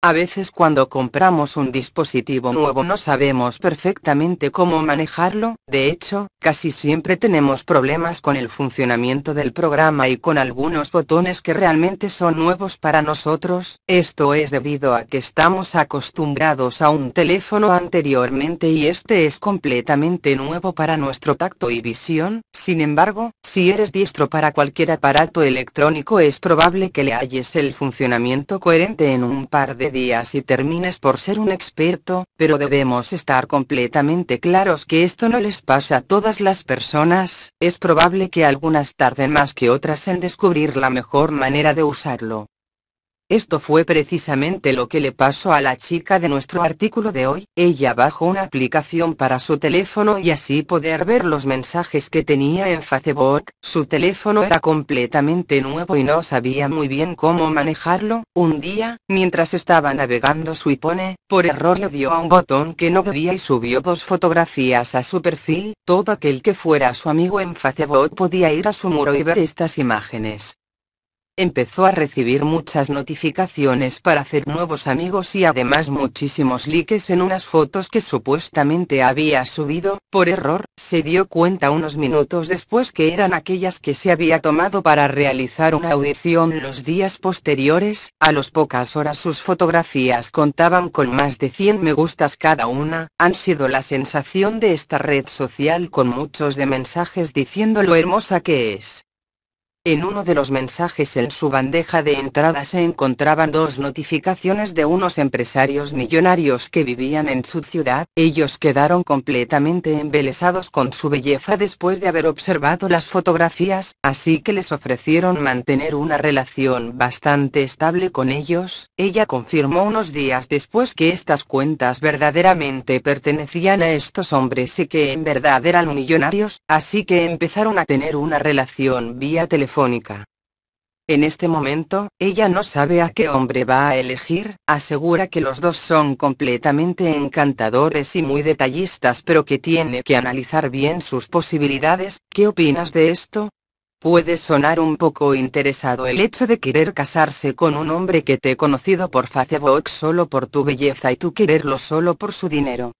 A veces cuando compramos un dispositivo nuevo no sabemos perfectamente cómo manejarlo, de hecho, casi siempre tenemos problemas con el funcionamiento del programa y con algunos botones que realmente son nuevos para nosotros, esto es debido a que estamos acostumbrados a un teléfono anteriormente y este es completamente nuevo para nuestro tacto y visión, sin embargo, si eres diestro para cualquier aparato electrónico es probable que le halles el funcionamiento coherente en un par de días y termines por ser un experto, pero debemos estar completamente claros que esto no les pasa a todas las personas, es probable que algunas tarden más que otras en descubrir la mejor manera de usarlo. Esto fue precisamente lo que le pasó a la chica de nuestro artículo de hoy. Ella bajó una aplicación para su teléfono y así poder ver los mensajes que tenía en Facebook. Su teléfono era completamente nuevo y no sabía muy bien cómo manejarlo. Un día, mientras estaba navegando su iPhone, por error le dio a un botón que no debía y subió dos fotografías a su perfil. Todo aquel que fuera su amigo en Facebook podía ir a su muro y ver estas imágenes empezó a recibir muchas notificaciones para hacer nuevos amigos y además muchísimos likes en unas fotos que supuestamente había subido, por error, se dio cuenta unos minutos después que eran aquellas que se había tomado para realizar una audición los días posteriores, a los pocas horas sus fotografías contaban con más de 100 me gustas cada una, han sido la sensación de esta red social con muchos de mensajes diciendo lo hermosa que es en uno de los mensajes en su bandeja de entrada se encontraban dos notificaciones de unos empresarios millonarios que vivían en su ciudad. Ellos quedaron completamente embelesados con su belleza después de haber observado las fotografías, así que les ofrecieron mantener una relación bastante estable con ellos. Ella confirmó unos días después que estas cuentas verdaderamente pertenecían a estos hombres y que en verdad eran millonarios, así que empezaron a tener una relación vía telefónica en este momento, ella no sabe a qué hombre va a elegir, asegura que los dos son completamente encantadores y muy detallistas pero que tiene que analizar bien sus posibilidades, ¿qué opinas de esto? Puede sonar un poco interesado el hecho de querer casarse con un hombre que te he conocido por Facebook solo por tu belleza y tú quererlo solo por su dinero.